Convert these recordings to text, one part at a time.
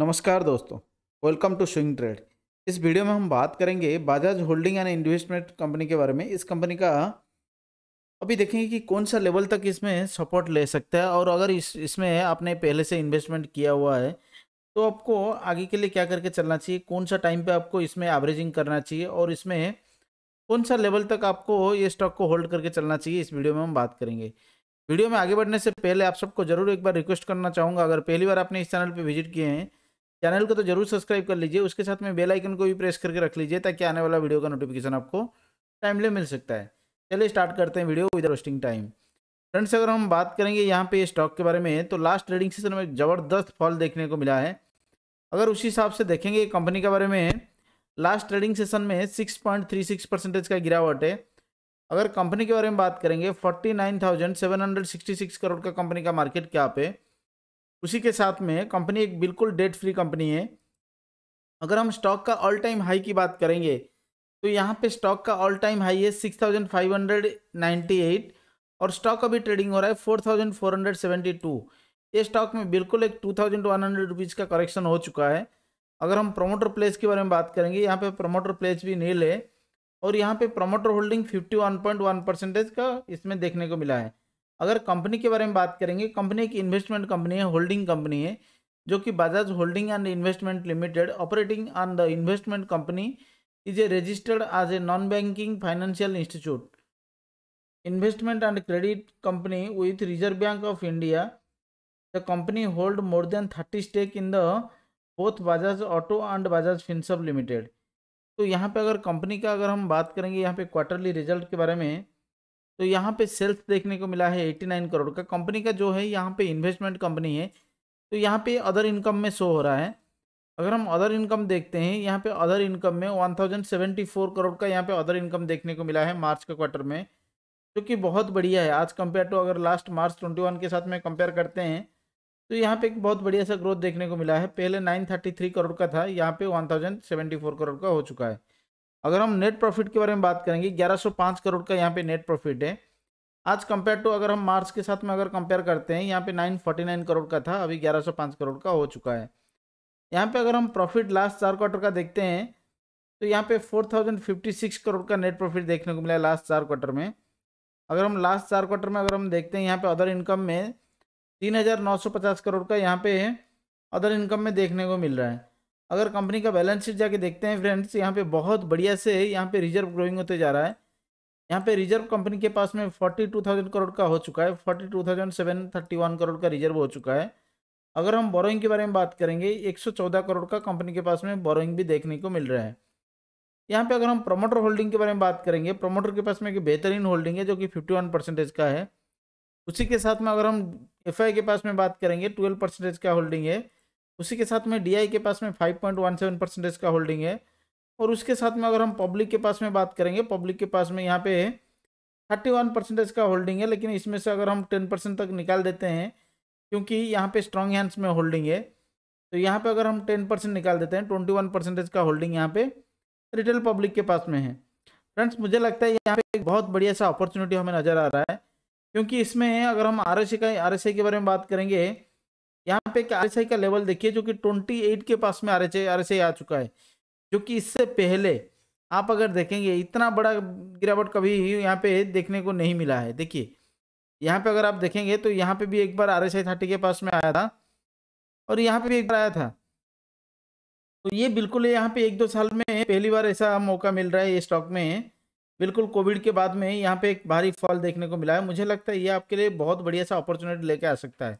नमस्कार दोस्तों welcome to swing trade इस वीडियो में हम बात करेंगे Bajaj holding and investment company के बारे में इस कंपनी का अभी देखेंगे कि कौन सा लेवल तक इसमें सपोर्ट ले सकता है और अगर इस इसमें आपने पहले से इन्वेस्टमेंट किया हुआ है तो आपको आगे के लिए क्या करके चलना चाहिए कौन सा टाइम पर आपको इसमें एवरेजिंग करना चाहिए और इसमें कौन सा लेवल तक आपको ये स्टॉक को होल्ड करके चलना चाहिए इस वीडियो में हम बात करेंगे वीडियो में आगे बढ़ने से पहले आप सबको जरूर एक बार रिक्वेस्ट करना चाहूँगा अगर पहली बार आपने इस चैनल पर विजिट किए हैं चैनल को तो जरूर सब्सक्राइब कर लीजिए उसके साथ में बेल आइकन को भी प्रेस करके रख लीजिए ताकि आने वाला वीडियो का नोटिफिकेशन आपको टाइमली मिल सकता है चलिए स्टार्ट करते हैं video with roasting time friends अगर हम बात करेंगे यहाँ पे स्टॉक के बारे में तो लास्ट ट्रेडिंग सेशन में ज़बरदस्त फॉल देखने को मिला है अगर उसी हिसाब से देखेंगे कंपनी के बारे में लास्ट ट्रेडिंग सेशन में सिक्स परसेंटेज का गिरावट है अगर कंपनी के बारे में बात करेंगे सिक्स करोड़ का कंपनी का मार्केट क्या है उसी के साथ में कंपनी एक बिल्कुल डेट फ्री कंपनी है अगर हम स्टॉक का ऑल टाइम हाई की बात करेंगे तो यहाँ पे स्टॉक का ऑल टाइम हाई है six thousand five hundred ninety eight और स्टॉक अभी ट्रेडिंग हो रहा है four thousand four hundred seventy two ये स्टॉक में बिल्कुल एक two thousand one hundred rupees का करेक्शन हो चुका है अगर हम प्रोमोटर प्लेस के बारे में बात करेंगे यहाँ पे प्रोमोटर प्लेस भी नील है और यहाँ पे promoter holding fifty one point one percentage का इसमें देखने को मिला है अगर कंपनी के बारे में बात करेंगे कंपनी एक इन्वेस्टमेंट कंपनी है होल्डिंग कंपनी है जो कि Bajaj holding and investment limited operating on the investment company is a registered as a non banking financial institute investment and credit company with Reserve Bank of India the company hold more than thirty stake in the both Bajaj Auto and Bajaj Finserv limited तो यहाँ पे अगर company का अगर हम बात करेंगे यहाँ पे क्वार्टरली रिजल्ट के बारे में तो यहाँ पे सेल्स देखने को मिला है 89 करोड़ का कंपनी का जो है यहाँ पे इन्वेस्टमेंट कंपनी है तो यहाँ पे अदर इनकम में शो हो रहा है अगर हम अदर इनकम देखते हैं यहाँ पे अदर इनकम में 1074 करोड़ का यहाँ पे अदर इनकम देखने को मिला है मार्च के क्वार्टर में जो कि बहुत बढ़िया है आज कंपेयर टू तो अगर लास्ट मार्च ट्वेंटी के साथ में कंपेयर करते हैं तो यहाँ पर एक बहुत बढ़िया सा ग्रोथ देखने को मिला है पहले नाइन करोड़ का था यहाँ पर वन करोड़ का हो चुका है अगर हम नेट प्रॉफिट के बारे में बात करेंगे 1105 करोड़ का यहाँ पे नेट प्रॉफिट है आज कंपेयर टू अगर हम मार्च के साथ में अगर कंपेयर करते हैं यहाँ पे 949 करोड़ का था अभी 1105 करोड़ का हो चुका है यहाँ पे अगर हम प्रॉफिट लास्ट चार क्वार्टर का देखते हैं तो यहाँ पे 4056 करोड़ का नेट प्रॉफिट देखने को मिला है लास्ट चार क्वार्टर में अगर हम लास्ट चार क्वार्टर में अगर हम देखते हैं यहाँ पे अदर इनकम में तीन करोड़ का यहाँ पे अदर इनकम में देखने को मिल रहा है अगर कंपनी का बैलेंस शीट जाके देखते हैं फ्रेंड्स यहाँ पे बहुत बढ़िया से यहाँ पे रिजर्व ग्रोइंग होते जा रहा है यहाँ पे रिजर्व कंपनी के पास में फोर्टी टू थाउजेंड करोड़ का हो चुका है forty two thousand seven thirty one crore का रिजर्व हो चुका है अगर हम बोरोइंग के बारे में बात करेंगे एक सौ चौदह करोड़ का कंपनी के पास में बोरोइंग भी देखने को मिल रहा है यहाँ पे अगर हम प्रोमोटर होल्डिंग के बारे में बात करेंगे प्रोमोटर के पास में एक बेहतरीन होल्डिंग है जो कि फिफ्टी वन परसेंटेज का है उसी के साथ में अगर हम एफ के पास में बात करेंगे ट्वेल्व परसेंटेज का होल्डिंग है उसी के साथ में डीआई के पास में 5.17 परसेंटेज का होल्डिंग है और उसके साथ में अगर हम पब्लिक के पास में बात करेंगे पब्लिक के पास में यहाँ पे 31 परसेंटेज का होल्डिंग है लेकिन इसमें से अगर हम 10 परसेंट तक निकाल देते हैं क्योंकि यहाँ पे स्ट्रॉन्ग हैंड्स में होल्डिंग है तो यहाँ पे अगर हम 10 परसेंट निकाल देते हैं वन परसेंटेज का होल्डिंग यहाँ पे रिटेल पब्लिक के पास में है फ्रेंड्स मुझे लगता है यहाँ पे एक बहुत बढ़िया सा अपॉर्चुनिटी हमें नज़र आ रहा है क्योंकि इसमें अगर हम आर का आर के बारे में बात करेंगे यहाँ पे आर एस आई का लेवल देखिए जो कि 28 के पास में आर एच आ चुका है जो कि इससे पहले आप अगर देखेंगे इतना बड़ा गिरावट कभी यहाँ पे देखने को नहीं मिला है देखिए यहाँ पे अगर आप देखेंगे तो यहाँ पे भी एक बार आर एस आई थर्टी के पास में आया था और यहाँ पे भी एक बार आया था तो ये बिल्कुल यहाँ पे एक दो साल में पहली बार ऐसा मौका मिल रहा है ये स्टॉक में बिल्कुल कोविड के बाद में यहाँ पे एक भारी फॉल देखने को मिला है मुझे लगता है ये आपके लिए बहुत बढ़िया सा अपॉर्चुनिटी लेके आ सकता है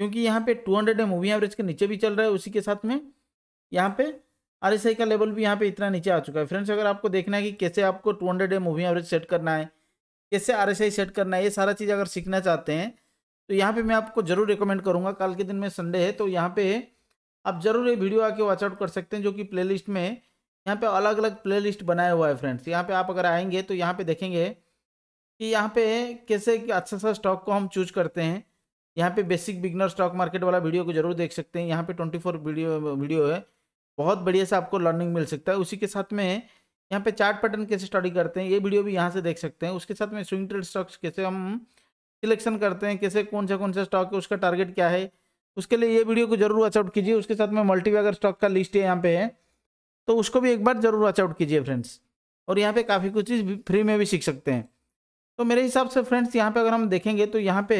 क्योंकि यहाँ पे 200 है मूवी एवरेज के नीचे भी चल रहा है उसी के साथ में यहाँ पे आर एस आई का लेवल भी यहाँ पे इतना नीचे आ चुका है फ्रेंड्स अगर आपको देखना है कि कैसे आपको 200 डे मूवी एवरेज सेट करना है कैसे आर एस आई सेट करना है ये सारा चीज़ अगर सीखना चाहते हैं तो यहाँ पर मैं आपको जरूर रिकमेंड करूँगा कल के दिन में संडे है तो यहाँ पर आप जरूर ये वीडियो आके वॉचआउट कर सकते हैं जो कि प्ले लिस्ट में यहाँ पर अलग अलग प्ले लिस्ट बनाया हुआ है फ्रेंड्स यहाँ पर आप अगर आएंगे तो यहाँ पर देखेंगे कि यहाँ पे कैसे अच्छा सा स्टॉक को हम चूज करते हैं यहाँ पे बेसिक बिगनर स्टॉक मार्केट वाला वीडियो को जरूर देख सकते हैं यहाँ पे ट्वेंटी फोर वीडियो वीडियो है बहुत बढ़िया से आपको लर्निंग मिल सकता है उसी के साथ में यहाँ पे चार्ट पैटर्न कैसे स्टडी करते हैं ये वीडियो भी यहाँ से देख सकते हैं उसके साथ में स्विंग ट्रेड स्टॉक्स कैसे हम सिलेक्शन करते हैं कैसे कौन सा कौन सा स्टॉक है उसका टारगेट क्या है उसके लिए ये वीडियो को जरूर वॉचआउट कीजिए उसके साथ में मल्टीवैगर स्टॉक का लिस्ट है यहाँ पे है तो उसको भी एक बार जरूर वॉचआउट कीजिए फ्रेंड्स और यहाँ पे काफ़ी कुछ चीज़ फ्री में भी सीख सकते हैं तो मेरे हिसाब से फ्रेंड्स यहाँ पे अगर हम देखेंगे तो यहाँ पे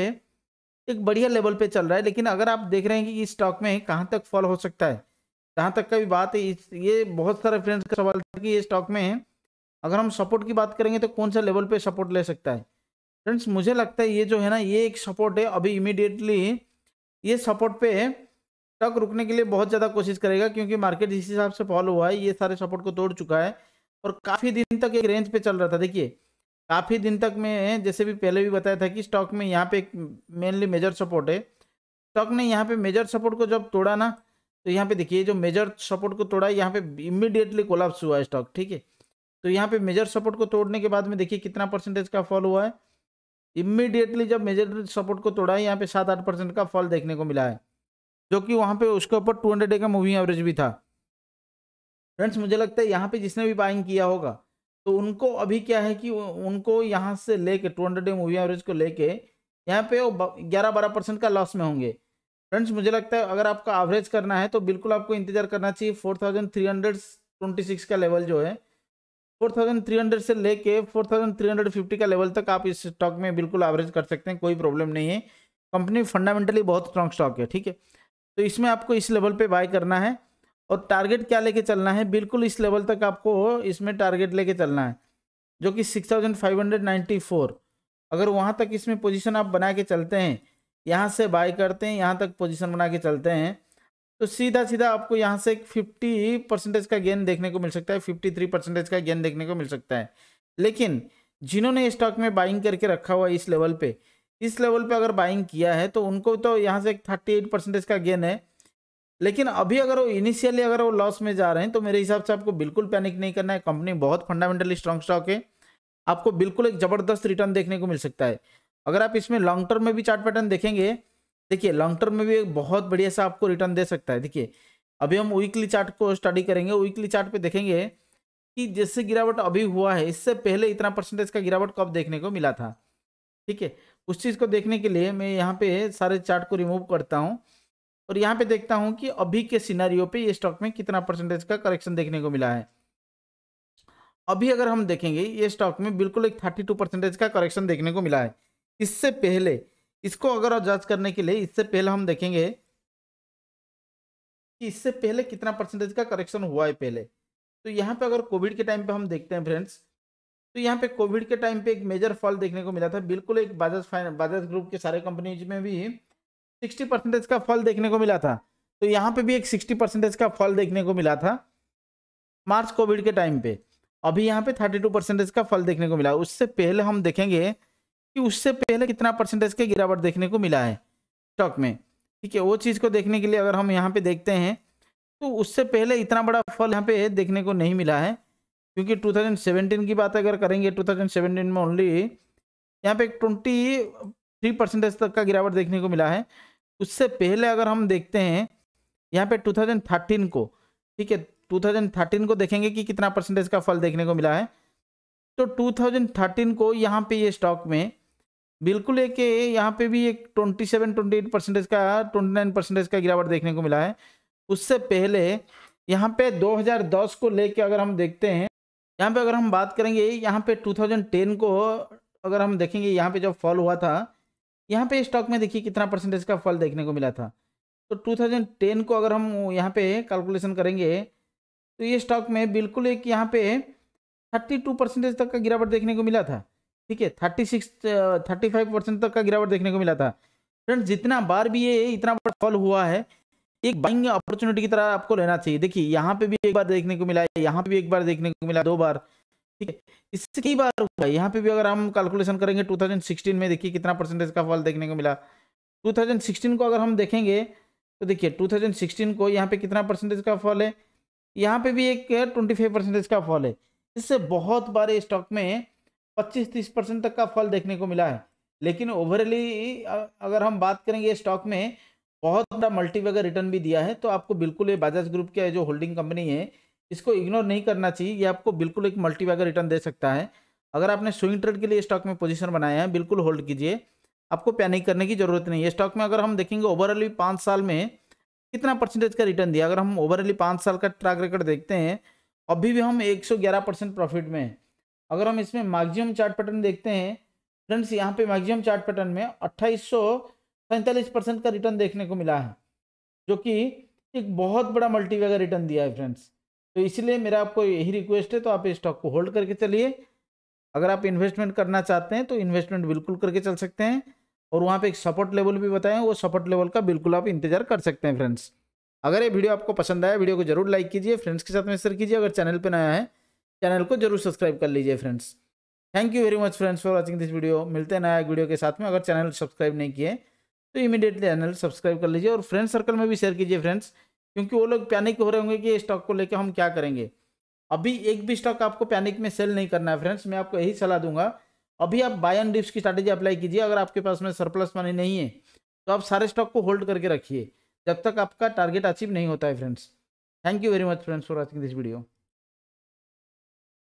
एक बढ़िया लेवल पे चल रहा है लेकिन अगर आप देख रहे हैं कि इस स्टॉक में कहाँ तक फॉल हो सकता है जहाँ तक का भी बात है इस ये बहुत सारे फ्रेंड्स का सवाल था कि ये स्टॉक में है अगर हम सपोर्ट की बात करेंगे तो कौन सा लेवल पे सपोर्ट ले सकता है फ्रेंड्स मुझे लगता है ये जो है ना ये एक सपोर्ट है अभी इमीडिएटली ये सपोर्ट पे स्टॉक रुकने के लिए बहुत ज़्यादा कोशिश करेगा क्योंकि मार्केट जिस हिसाब से फॉल हुआ है ये सारे सपोर्ट को तोड़ चुका है और काफ़ी दिन तक एक रेंज पे चल रहा था देखिए काफ़ी दिन तक मैं जैसे भी पहले भी बताया था कि स्टॉक में यहाँ पे एक मेनली मेजर सपोर्ट है स्टॉक ने यहाँ पे मेजर सपोर्ट को जब तोड़ा ना तो यहाँ पे देखिए जो मेजर सपोर्ट को तोड़ा यहाँ पे इमिडिएटली कोलाप्स हुआ है स्टॉक ठीक है तो यहाँ पे मेजर सपोर्ट को तोड़ने के बाद में देखिए कितना परसेंटेज का फॉल हुआ है इमिडिएटली जब मेजर सपोर्ट को तोड़ा है यहाँ पे सात आठ परसेंट का फॉल देखने को मिला है जो कि वहाँ पे उसके ऊपर टू हंड्रेड डे का मूविंग एवरेज भी था फ्रेंड्स मुझे लगता है यहाँ पे जिसने भी बाइंग किया होगा तो उनको अभी क्या है कि उनको यहाँ से लेके two hundred day moving average को लेके यहाँ पे वो ग्यारह बारह परसेंट का लॉस में होंगे फ्रेंड्स मुझे लगता है अगर आपका एवरेज करना है तो बिल्कुल आपको इंतजार करना चाहिए four thousand three hundred twenty six का लेवल जो है फोर थाउजेंड थ्री हंड्रेड से लेके four thousand three hundred fifty का लेवल तक आप इस स्टॉक में बिल्कुल एवरेज कर सकते हैं कोई प्रॉब्लम नहीं है कंपनी फंडामेंटली बहुत स्ट्रॉन्ग स्टॉक है ठीक है तो इसमें आपको इस लेवल पर बाय करना है और टारगेट क्या लेके चलना है बिल्कुल इस लेवल तक आपको इसमें टारगेट लेके चलना है जो कि six thousand five hundred ninety four अगर वहाँ तक इसमें पोजीशन आप बना के चलते हैं यहाँ से बाय करते हैं यहाँ तक पोजीशन बना के चलते हैं तो सीधा सीधा आपको यहाँ से फिफ्टी परसेंटेज का गेन देखने को मिल सकता है फिफ्टी थ्री परसेंटेज का गेन देखने को मिल सकता है लेकिन जिन्होंने स्टॉक में बाइंग करके रखा हुआ इस लेवल पर इस लेवल पे अगर बाइंग किया है तो उनको तो यहाँ से एक थर्टी एट परसेंटेज का गेन है लेकिन अभी अगर वो इनिशियली अगर वो लॉस में जा रहे हैं तो मेरे हिसाब से आपको बिल्कुल पैनिक नहीं करना है कंपनी बहुत फंडामेंटली स्ट्रॉन्ग स्टॉक है आपको बिल्कुल एक ज़बरदस्त रिटर्न देखने को मिल सकता है अगर आप इसमें लॉन्ग टर्म में भी चार्ट पैटर्न देखेंगे देखिए लॉन्ग टर्म में भी एक बहुत बढ़िया सा आपको रिटर्न दे सकता है देखिए अभी हम वीकली चार्ट को स्टडी करेंगे वीकली चार्ट पे देखेंगे कि जिससे गिरावट अभी हुआ है इससे पहले इतना परसेंटेज का गिरावट कब देखने को मिला था ठीक है उस चीज़ को देखने के लिए मैं यहाँ पे सारे चार्ट को रिमूव करता हूँ और यहाँ पे देखता हूँ कि अभी के सिनारियो पे ये स्टॉक में कितना परसेंटेज का करेक्शन देखने को मिला है अभी अगर हम देखेंगे ये स्टॉक में बिल्कुल एक थर्टी टू परसेंटेज का करेक्शन देखने को मिला है इससे पहले इसको अगर जांच करने के लिए इससे पहले हम देखेंगे कि इससे पहले कितना परसेंटेज का करेक्शन हुआ है पहले तो यहाँ पे अगर कोविड के टाइम पे हम देखते हैं फ्रेंड्स तो यहाँ पे कोविड के टाइम पे एक मेजर फॉल देखने को मिला था बिल्कुल एक बजाज फाइन बजाज ग्रुप के सारे कंपनीज में भी सिक्सटी परसेंटेज का फल देखने को मिला था तो यहाँ पे भी एक सिक्सटी परसेंटेज का फल देखने को मिला था मार्च कोविड के टाइम पे अभी यहाँ पे थर्टी टू परसेंटेज का फल देखने को मिला उससे पहले हम देखेंगे कि उससे पहले कितना परसेंटेज के गिरावट देखने को मिला है स्टॉक में ठीक है वो चीज़ को देखने के लिए अगर हम यहाँ पे देखते हैं तो उससे पहले इतना बड़ा फल यहाँ पे देखने को नहीं मिला है क्योंकि 2017 की बात अगर करेंगे 2017 में ओनली यहाँ पे ट्वेंटी थ्री परसेंटेज तक का गिरावट देखने को मिला है उससे पहले अगर हम देखते हैं यहाँ पे 2013 को ठीक है 2013 को देखेंगे कि कितना परसेंटेज का फल देखने को मिला है तो 2013 को यहाँ पे ये स्टॉक में बिल्कुल एक यहाँ पे भी एक 27 28 परसेंटेज का 29 परसेंटेज का गिरावट देखने को मिला है उससे पहले यहाँ पे 2010 को लेके अगर हम देखते हैं यहाँ पे अगर हम बात करेंगे यहाँ पे 2010 को अगर हम देखेंगे यहाँ पे जो फॉल हुआ था यहाँ पे स्टॉक में देखिए कितना परसेंटेज का फल देखने को मिला था तो 2010 को अगर हम यहाँ पे कैलकुलेशन करेंगे तो ये स्टॉक में बिल्कुल एक यहाँ पे 32 परसेंटेज तक का गिरावट देखने को मिला था ठीक है 36 35 परसेंट तक का गिरावट देखने को मिला था फ्रेंड्स जितना बार भी ये इतना बड़ा फॉल हुआ है एक बाइंग अपॉर्चुनिटी की तरह आपको लेना चाहिए देखिए यहाँ पे भी एक बार देखने को मिला यहाँ पे भी एक बार देखने को मिला दो बार ठीक है इससे कई बार हुआ है यहाँ पे भी अगर हम कैलकुलेशन करेंगे 2016 में देखिए कितना परसेंटेज का फॉल देखने को मिला 2016 को अगर हम देखेंगे तो देखिए 2016 को यहाँ पे कितना परसेंटेज का फॉल है यहाँ पे भी एक ट्वेंटी फाइव परसेंटेज का फॉल है इससे बहुत बार स्टॉक में पच्चीस तीस परसेंट तक का फॉल देखने को मिला है लेकिन ओवरऑली अगर हम बात करेंगे स्टॉक में बहुत बड़ा मल्टीवेगर रिटर्न भी दिया है तो आपको बिल्कुल ये बजाज ग्रुप के जो होल्डिंग कंपनी है इसको इग्नोर नहीं करना चाहिए ये आपको बिल्कुल एक मल्टीबैगर रिटर्न दे सकता है अगर आपने स्विंग ट्रेड के लिए स्टॉक में पोजीशन बनाया है बिल्कुल होल्ड कीजिए आपको पैनिक करने की जरूरत नहीं है स्टॉक में अगर हम देखेंगे ओवरऑली पाँच साल में कितना परसेंटेज का रिटर्न दिया अगर हम ओवरऑली पाँच साल का ट्रैक रिकॉर्ड देखते हैं अभी भी हम ग्यारह परसेंट प्रॉफिट में हैं अगर हम इसमें मैक्सिमम चार्ट पैटर्न देखते हैं फ्रेंड्स यहाँ पे मैक्सिमम चार्ट पैटर्न में अट्ठाईस परसेंट का रिटर्न देखने को मिला है जो कि एक बहुत बड़ा मल्टीवेगर रिटर्न दिया है फ्रेंड्स तो इसलिए मेरा आपको यही रिक्वेस्ट है तो आप इस स्टॉक को होल्ड करके चलिए अगर आप इन्वेस्टमेंट करना चाहते हैं तो इन्वेस्टमेंट बिल्कुल करके चल सकते हैं और वहाँ पे एक सपोर्ट लेवल भी बताएं वो सपोर्ट लेवल का बिल्कुल आप इंतजार कर सकते हैं फ्रेंड्स अगर ये वीडियो आपको पसंद आया वीडियो को जरूर लाइक कीजिए फ्रेंड्स के साथ में शेयर कीजिए अगर चैनल पर नया है चैनल को जरूर सब्सक्राइब कर लीजिए friends thank you very much friends for watching this video मिलते हैं नया वीडियो के साथ में अगर चैनल सब्सक्राइब नहीं किए तो इमीडिएटली चैनल सब्सक्राइब कर लीजिए और फ्रेंड सर्कल में भी शेयर कीजिए फ्रेंड्स क्योंकि वो लोग पैनिक हो रहे होंगे कि स्टॉक को लेकर हम क्या करेंगे अभी एक भी स्टॉक आपको पैनिक में सेल नहीं करना है फ्रेंड्स मैं आपको यही सलाह दूंगा अभी आप बाय एंड डिप्स की स्ट्रैटेजी अप्लाई कीजिए अगर आपके पास में सरप्लस मनी नहीं है तो आप सारे स्टॉक को होल्ड करके रखिए जब तक आपका टारगेट अचीव नहीं होता है friends thank you very much friends for watching this video